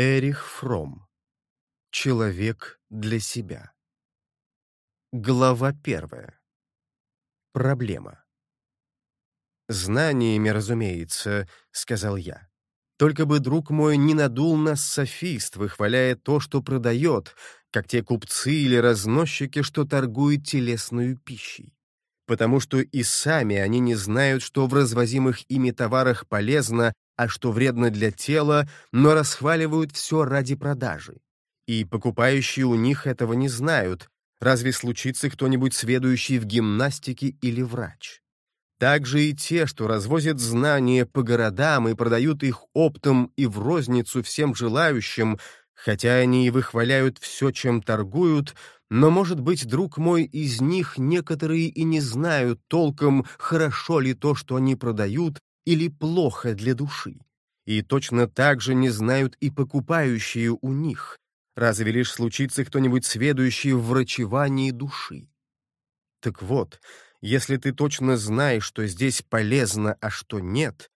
Эрих Фром. Человек для себя. Глава первая. Проблема. «Знаниями, разумеется», — сказал я. «Только бы друг мой не надул нас софист, выхваляя то, что продает, как те купцы или разносчики, что торгуют телесную пищей. Потому что и сами они не знают, что в развозимых ими товарах полезно, а что вредно для тела, но расхваливают все ради продажи. И покупающие у них этого не знают, разве случится кто-нибудь сведущий в гимнастике или врач. Также и те, что развозят знания по городам и продают их оптом и в розницу всем желающим, хотя они и выхваляют все, чем торгуют, но, может быть, друг мой, из них некоторые и не знают толком, хорошо ли то, что они продают, или плохо для души. И точно так же не знают и покупающие у них, разве лишь случится кто-нибудь сведущий в врачевании души. Так вот, если ты точно знаешь, что здесь полезно, а что нет,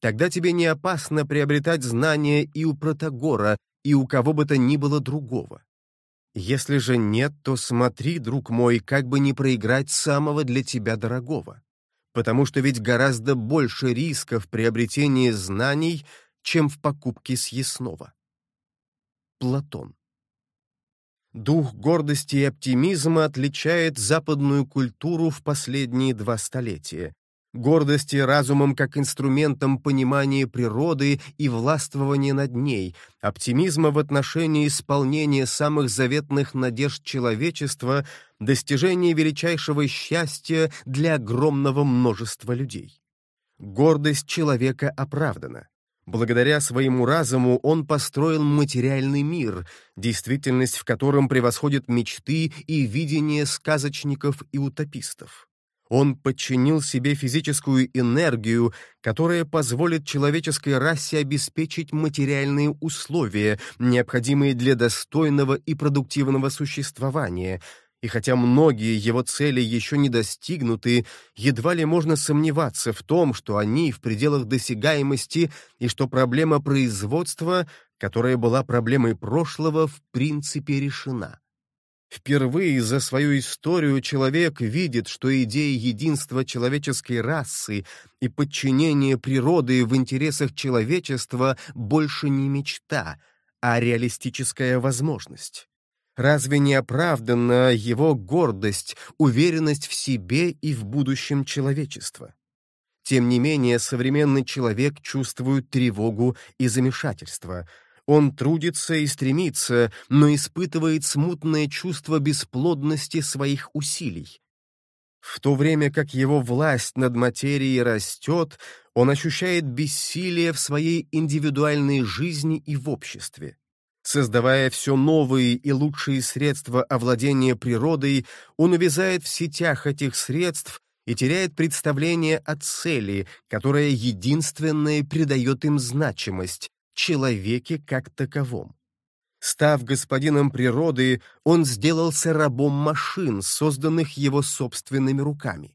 тогда тебе не опасно приобретать знания и у Протагора, и у кого бы то ни было другого. Если же нет, то смотри, друг мой, как бы не проиграть самого для тебя дорогого потому что ведь гораздо больше риска в приобретении знаний, чем в покупке съестного. Платон. Дух гордости и оптимизма отличает западную культуру в последние два столетия, гордости разумом как инструментом понимания природы и властвования над ней, оптимизма в отношении исполнения самых заветных надежд человечества, достижения величайшего счастья для огромного множества людей. Гордость человека оправдана. Благодаря своему разуму он построил материальный мир, действительность в котором превосходит мечты и видения сказочников и утопистов. Он подчинил себе физическую энергию, которая позволит человеческой расе обеспечить материальные условия, необходимые для достойного и продуктивного существования. И хотя многие его цели еще не достигнуты, едва ли можно сомневаться в том, что они в пределах досягаемости и что проблема производства, которая была проблемой прошлого, в принципе решена. Впервые за свою историю человек видит, что идея единства человеческой расы и подчинения природы в интересах человечества больше не мечта, а реалистическая возможность. Разве не оправдана его гордость, уверенность в себе и в будущем человечества? Тем не менее, современный человек чувствует тревогу и замешательство — он трудится и стремится, но испытывает смутное чувство бесплодности своих усилий. В то время как его власть над материей растет, он ощущает бессилие в своей индивидуальной жизни и в обществе. Создавая все новые и лучшие средства овладения природой, он увязает в сетях этих средств и теряет представление о цели, которая единственная придает им значимость, человеке как таковом. Став господином природы, он сделался рабом машин, созданных его собственными руками.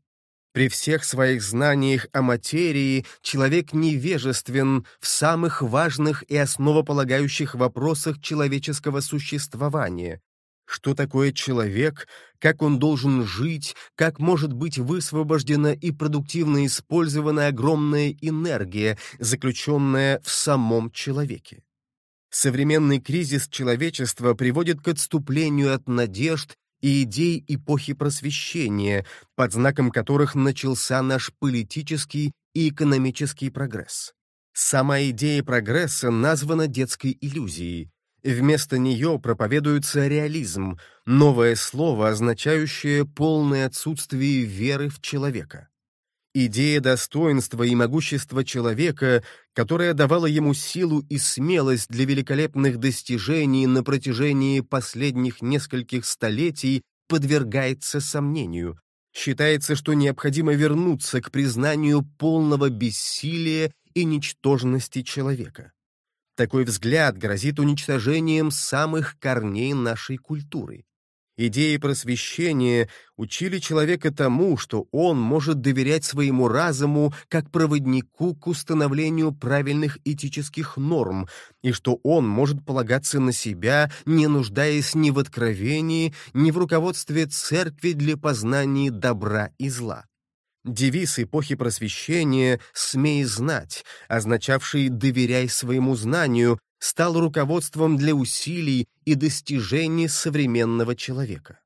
При всех своих знаниях о материи человек невежествен в самых важных и основополагающих вопросах человеческого существования. Что такое человек, как он должен жить, как может быть высвобождена и продуктивно использована огромная энергия, заключенная в самом человеке. Современный кризис человечества приводит к отступлению от надежд и идей эпохи просвещения, под знаком которых начался наш политический и экономический прогресс. Сама идея прогресса названа детской иллюзией вместо нее проповедуется реализм, новое слово, означающее полное отсутствие веры в человека. Идея достоинства и могущества человека, которая давала ему силу и смелость для великолепных достижений на протяжении последних нескольких столетий, подвергается сомнению. Считается, что необходимо вернуться к признанию полного бессилия и ничтожности человека. Такой взгляд грозит уничтожением самых корней нашей культуры. Идеи просвещения учили человека тому, что он может доверять своему разуму как проводнику к установлению правильных этических норм, и что он может полагаться на себя, не нуждаясь ни в откровении, ни в руководстве церкви для познания добра и зла девиз эпохи просвещения «Смей знать», означавший «доверяй своему знанию», стал руководством для усилий и достижений современного человека.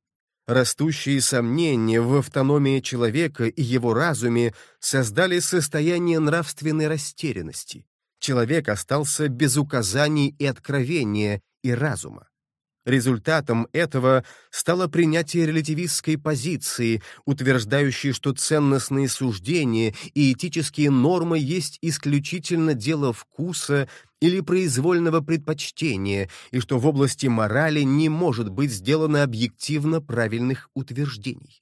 Растущие сомнения в автономии человека и его разуме создали состояние нравственной растерянности. Человек остался без указаний и откровения, и разума. Результатом этого стало принятие релятивистской позиции, утверждающей, что ценностные суждения и этические нормы есть исключительно дело вкуса или произвольного предпочтения, и что в области морали не может быть сделано объективно правильных утверждений.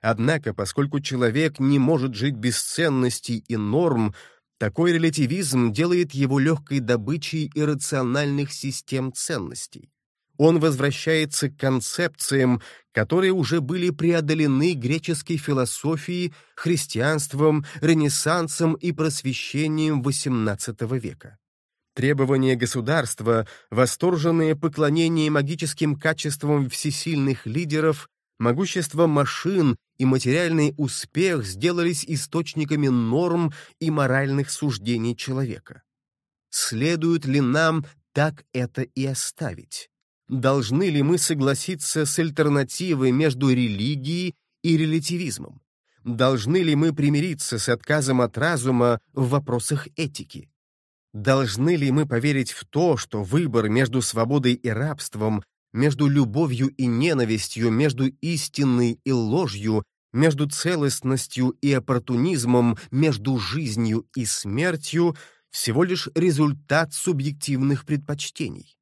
Однако, поскольку человек не может жить без ценностей и норм, такой релятивизм делает его легкой добычей иррациональных систем ценностей он возвращается к концепциям, которые уже были преодолены греческой философией, христианством, ренессансом и просвещением XVIII века. Требования государства, восторженные поклонение магическим качествам всесильных лидеров, могущество машин и материальный успех сделались источниками норм и моральных суждений человека. Следует ли нам так это и оставить? должны ли мы согласиться с альтернативой между религией и релятивизмом? Должны ли мы примириться с отказом от разума в вопросах этики? Должны ли мы поверить в то, что выбор между свободой и рабством, между любовью и ненавистью, между истиной и ложью, между целостностью и оппортунизмом, между жизнью и смертью — всего лишь результат субъективных предпочтений?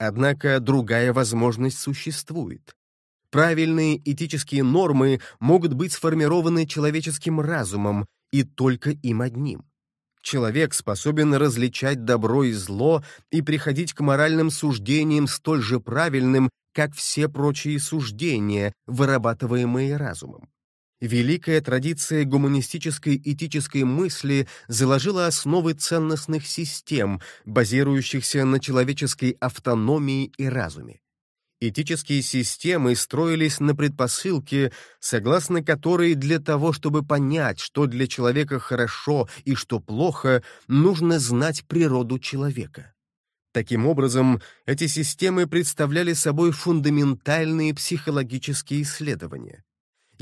Однако другая возможность существует. Правильные этические нормы могут быть сформированы человеческим разумом и только им одним. Человек способен различать добро и зло и приходить к моральным суждениям столь же правильным, как все прочие суждения, вырабатываемые разумом. Великая традиция гуманистической этической мысли заложила основы ценностных систем, базирующихся на человеческой автономии и разуме. Этические системы строились на предпосылке, согласно которой для того, чтобы понять, что для человека хорошо и что плохо, нужно знать природу человека. Таким образом, эти системы представляли собой фундаментальные психологические исследования.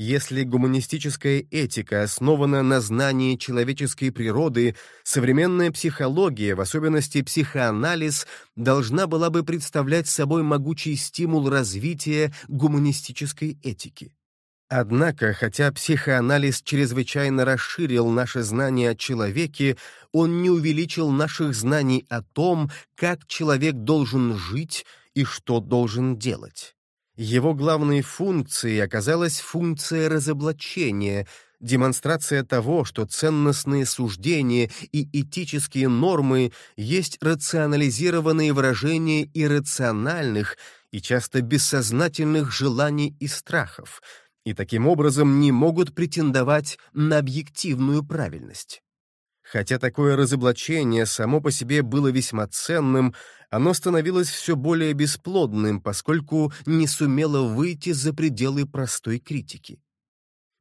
Если гуманистическая этика основана на знании человеческой природы, современная психология, в особенности психоанализ, должна была бы представлять собой могучий стимул развития гуманистической этики. Однако, хотя психоанализ чрезвычайно расширил наше знание о человеке, он не увеличил наших знаний о том, как человек должен жить и что должен делать. Его главной функцией оказалась функция разоблачения, демонстрация того, что ценностные суждения и этические нормы есть рационализированные выражения иррациональных и часто бессознательных желаний и страхов, и таким образом не могут претендовать на объективную правильность. Хотя такое разоблачение само по себе было весьма ценным, оно становилось все более бесплодным, поскольку не сумело выйти за пределы простой критики.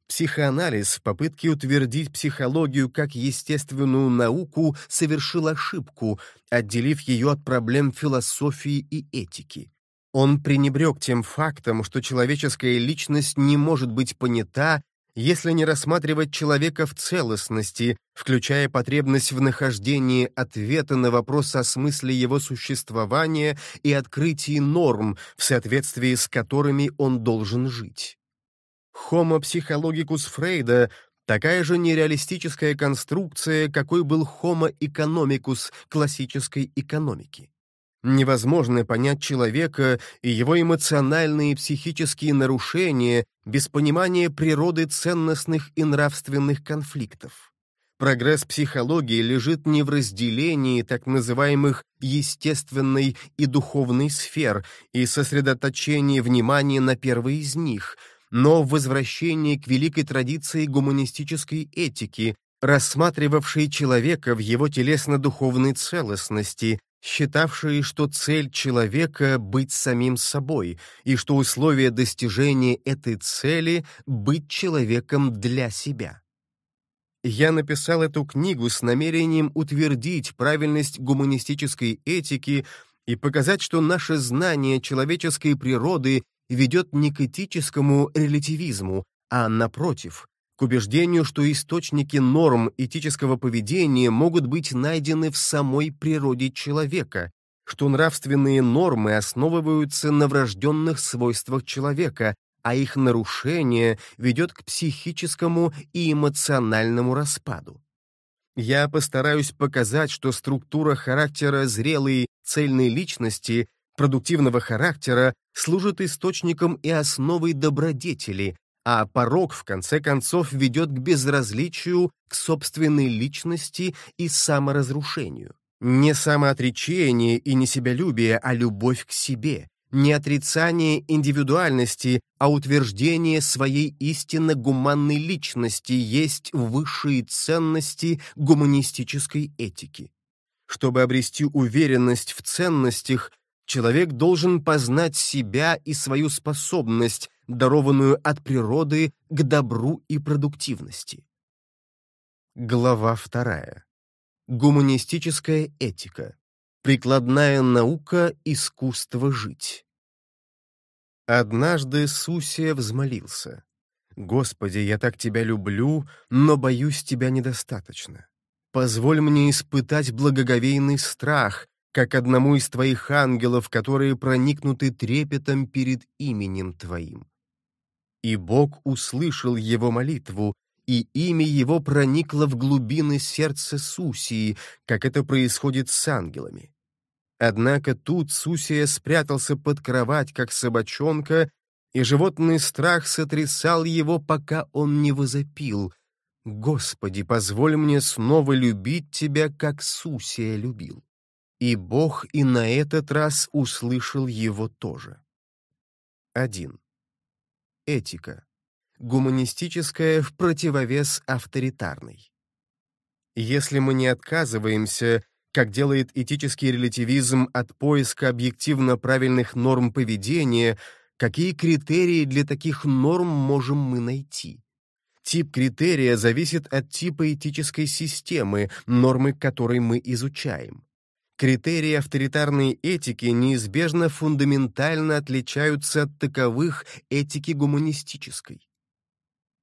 Психоанализ в попытке утвердить психологию как естественную науку совершил ошибку, отделив ее от проблем философии и этики. Он пренебрег тем фактом, что человеческая личность не может быть понята если не рассматривать человека в целостности, включая потребность в нахождении ответа на вопрос о смысле его существования и открытии норм, в соответствии с которыми он должен жить. Homo psychologicus Фрейда — такая же нереалистическая конструкция, какой был Homo economicus классической экономики. Невозможно понять человека и его эмоциональные и психические нарушения без понимания природы ценностных и нравственных конфликтов. Прогресс психологии лежит не в разделении так называемых естественной и духовной сфер и сосредоточении внимания на первой из них, но в возвращении к великой традиции гуманистической этики, рассматривавшей человека в его телесно-духовной целостности, считавшие, что цель человека — быть самим собой, и что условие достижения этой цели — быть человеком для себя. Я написал эту книгу с намерением утвердить правильность гуманистической этики и показать, что наше знание человеческой природы ведет не к этическому релятивизму, а, напротив, к убеждению, что источники норм этического поведения могут быть найдены в самой природе человека, что нравственные нормы основываются на врожденных свойствах человека, а их нарушение ведет к психическому и эмоциональному распаду. Я постараюсь показать, что структура характера зрелой цельной личности, продуктивного характера, служит источником и основой добродетели, а порог, в конце концов, ведет к безразличию, к собственной личности и саморазрушению. Не самоотречение и не себялюбие, а любовь к себе, не отрицание индивидуальности, а утверждение своей истинно гуманной личности есть высшие ценности гуманистической этики. Чтобы обрести уверенность в ценностях, Человек должен познать себя и свою способность, дарованную от природы к добру и продуктивности. Глава вторая. Гуманистическая этика. Прикладная наука искусства жить. Однажды Сусия взмолился. «Господи, я так тебя люблю, но боюсь тебя недостаточно. Позволь мне испытать благоговейный страх, как одному из твоих ангелов, которые проникнуты трепетом перед именем твоим». И Бог услышал его молитву, и имя его проникло в глубины сердца Сусии, как это происходит с ангелами. Однако тут Сусия спрятался под кровать, как собачонка, и животный страх сотрясал его, пока он не возопил. «Господи, позволь мне снова любить тебя, как Сусия любил». И Бог и на этот раз услышал его тоже. 1. Этика. Гуманистическая в противовес авторитарной. Если мы не отказываемся, как делает этический релятивизм, от поиска объективно правильных норм поведения, какие критерии для таких норм можем мы найти? Тип критерия зависит от типа этической системы, нормы которой мы изучаем. Критерии авторитарной этики неизбежно фундаментально отличаются от таковых этики гуманистической.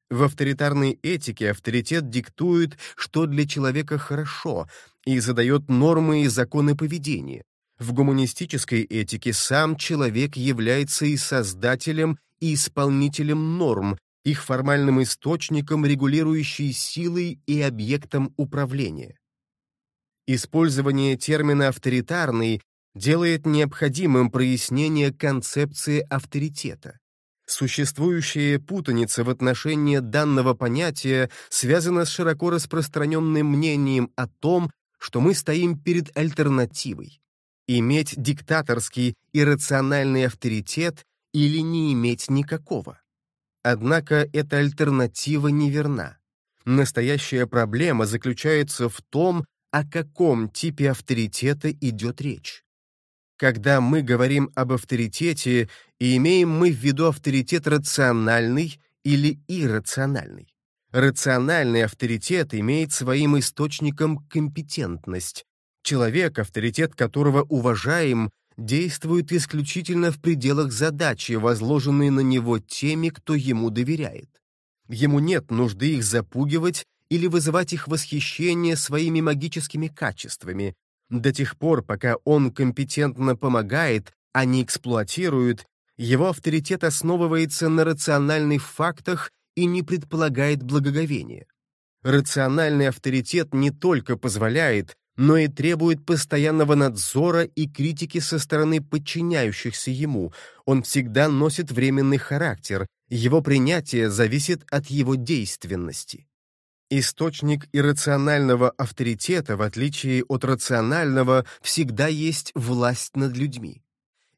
В авторитарной этике авторитет диктует, что для человека хорошо, и задает нормы и законы поведения. В гуманистической этике сам человек является и создателем, и исполнителем норм, их формальным источником регулирующей силой и объектом управления. Использование термина «авторитарный» делает необходимым прояснение концепции авторитета. Существующая путаница в отношении данного понятия связана с широко распространенным мнением о том, что мы стоим перед альтернативой. Иметь диктаторский и рациональный авторитет или не иметь никакого. Однако эта альтернатива неверна. Настоящая проблема заключается в том, о каком типе авторитета идет речь. Когда мы говорим об авторитете, имеем мы в виду авторитет рациональный или иррациональный. Рациональный авторитет имеет своим источником компетентность. Человек, авторитет которого уважаем, действует исключительно в пределах задачи, возложенной на него теми, кто ему доверяет. Ему нет нужды их запугивать или вызывать их восхищение своими магическими качествами, до тех пор, пока он компетентно помогает, а не эксплуатирует, его авторитет основывается на рациональных фактах и не предполагает благоговения. Рациональный авторитет не только позволяет, но и требует постоянного надзора и критики со стороны подчиняющихся ему. Он всегда носит временный характер, его принятие зависит от его действенности. Источник иррационального авторитета, в отличие от рационального, всегда есть власть над людьми.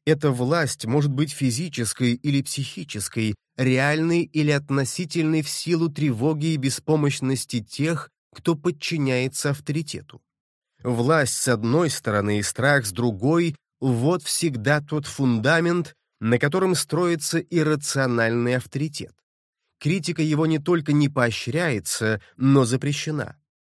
Эта власть может быть физической или психической, реальной или относительной в силу тревоги и беспомощности тех, кто подчиняется авторитету. Власть с одной стороны и страх с другой — вот всегда тот фундамент, на котором строится иррациональный авторитет критика его не только не поощряется, но запрещена.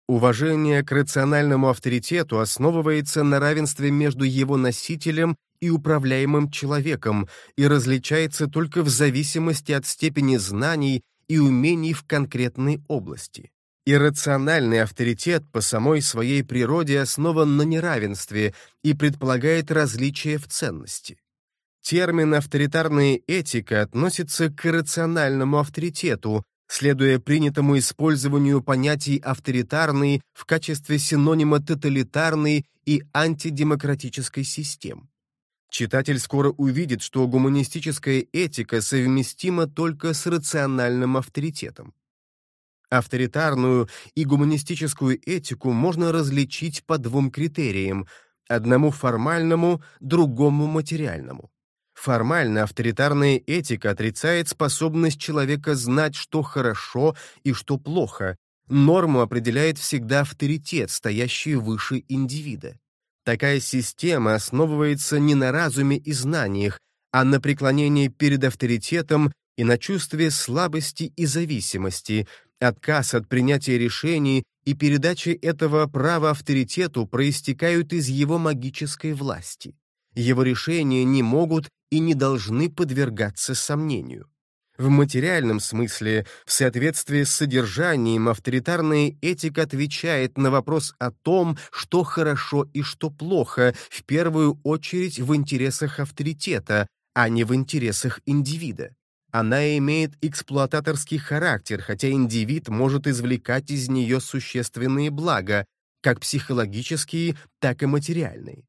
Уважение к рациональному авторитету основывается на равенстве между его носителем и управляемым человеком и различается только в зависимости от степени знаний и умений в конкретной области. Иррациональный авторитет по самой своей природе основан на неравенстве и предполагает различия в ценности. Термин «авторитарная этика» относится к иррациональному авторитету, следуя принятому использованию понятий «авторитарный» в качестве синонима «тоталитарный» и антидемократической систем. Читатель скоро увидит, что гуманистическая этика совместима только с рациональным авторитетом. Авторитарную и гуманистическую этику можно различить по двум критериям, одному формальному, другому материальному. Формально авторитарная этика отрицает способность человека знать, что хорошо и что плохо. Норму определяет всегда авторитет, стоящий выше индивида. Такая система основывается не на разуме и знаниях, а на преклонении перед авторитетом и на чувстве слабости и зависимости, отказ от принятия решений и передачи этого права авторитету проистекают из его магической власти. Его решения не могут и не должны подвергаться сомнению. В материальном смысле, в соответствии с содержанием, авторитарная этика отвечает на вопрос о том, что хорошо и что плохо, в первую очередь в интересах авторитета, а не в интересах индивида. Она имеет эксплуататорский характер, хотя индивид может извлекать из нее существенные блага, как психологические, так и материальные.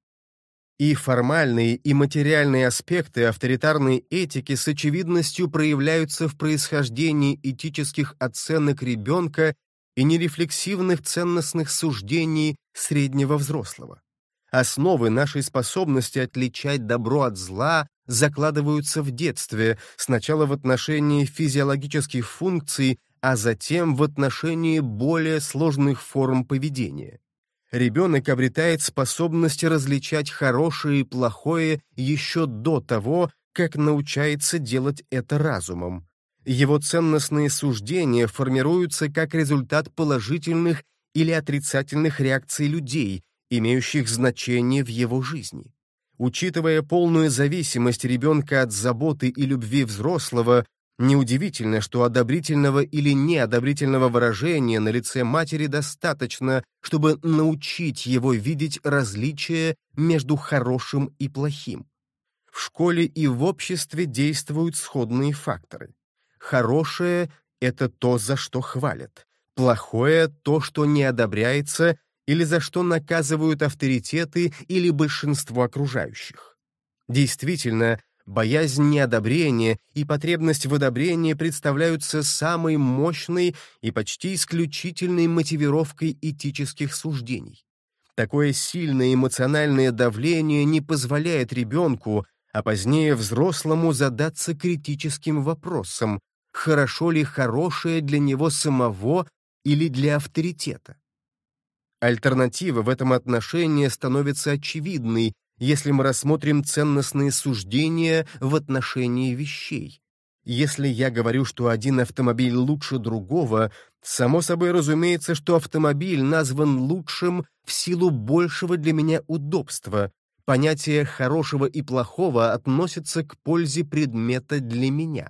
И формальные, и материальные аспекты авторитарной этики с очевидностью проявляются в происхождении этических оценок ребенка и нерефлексивных ценностных суждений среднего взрослого. Основы нашей способности отличать добро от зла закладываются в детстве, сначала в отношении физиологических функций, а затем в отношении более сложных форм поведения ребенок обретает способность различать хорошее и плохое еще до того, как научается делать это разумом. Его ценностные суждения формируются как результат положительных или отрицательных реакций людей, имеющих значение в его жизни. Учитывая полную зависимость ребенка от заботы и любви взрослого, Неудивительно, что одобрительного или неодобрительного выражения на лице матери достаточно, чтобы научить его видеть различия между хорошим и плохим. В школе и в обществе действуют сходные факторы. Хорошее — это то, за что хвалят. Плохое — то, что не одобряется или за что наказывают авторитеты или большинство окружающих. Действительно, Боязнь неодобрения и потребность в одобрении представляются самой мощной и почти исключительной мотивировкой этических суждений. Такое сильное эмоциональное давление не позволяет ребенку, а позднее взрослому задаться критическим вопросом, хорошо ли хорошее для него самого или для авторитета. Альтернатива в этом отношении становится очевидной, если мы рассмотрим ценностные суждения в отношении вещей. Если я говорю, что один автомобиль лучше другого, само собой разумеется, что автомобиль назван лучшим в силу большего для меня удобства. Понятие «хорошего» и «плохого» относится к пользе предмета для меня.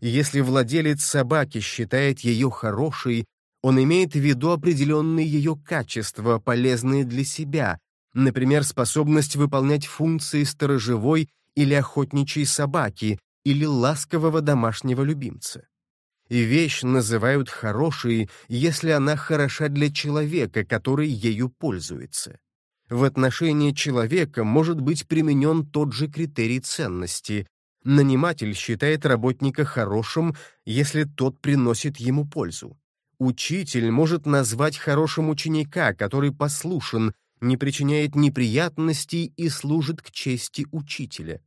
Если владелец собаки считает ее хорошей, он имеет в виду определенные ее качества, полезные для себя, Например, способность выполнять функции сторожевой или охотничьей собаки или ласкового домашнего любимца. И вещь называют хорошей, если она хороша для человека, который ею пользуется. В отношении человека может быть применен тот же критерий ценности. Наниматель считает работника хорошим, если тот приносит ему пользу. Учитель может назвать хорошим ученика, который послушен, не причиняет неприятностей и служит к чести учителя.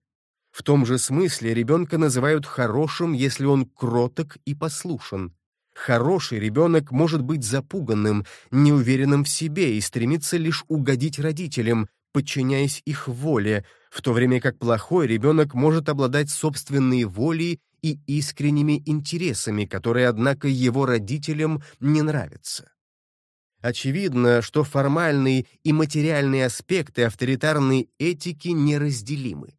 В том же смысле ребенка называют хорошим, если он кроток и послушен. Хороший ребенок может быть запуганным, неуверенным в себе и стремится лишь угодить родителям, подчиняясь их воле, в то время как плохой ребенок может обладать собственной волей и искренними интересами, которые, однако, его родителям не нравятся. Очевидно, что формальные и материальные аспекты авторитарной этики неразделимы.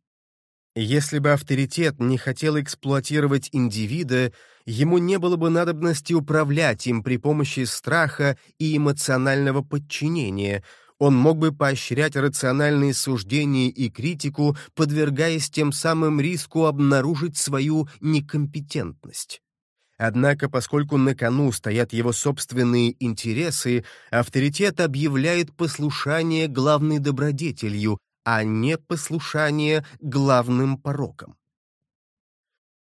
Если бы авторитет не хотел эксплуатировать индивида, ему не было бы надобности управлять им при помощи страха и эмоционального подчинения, он мог бы поощрять рациональные суждения и критику, подвергаясь тем самым риску обнаружить свою некомпетентность. Однако, поскольку на кону стоят его собственные интересы, авторитет объявляет послушание главной добродетелью, а не послушание главным пороком.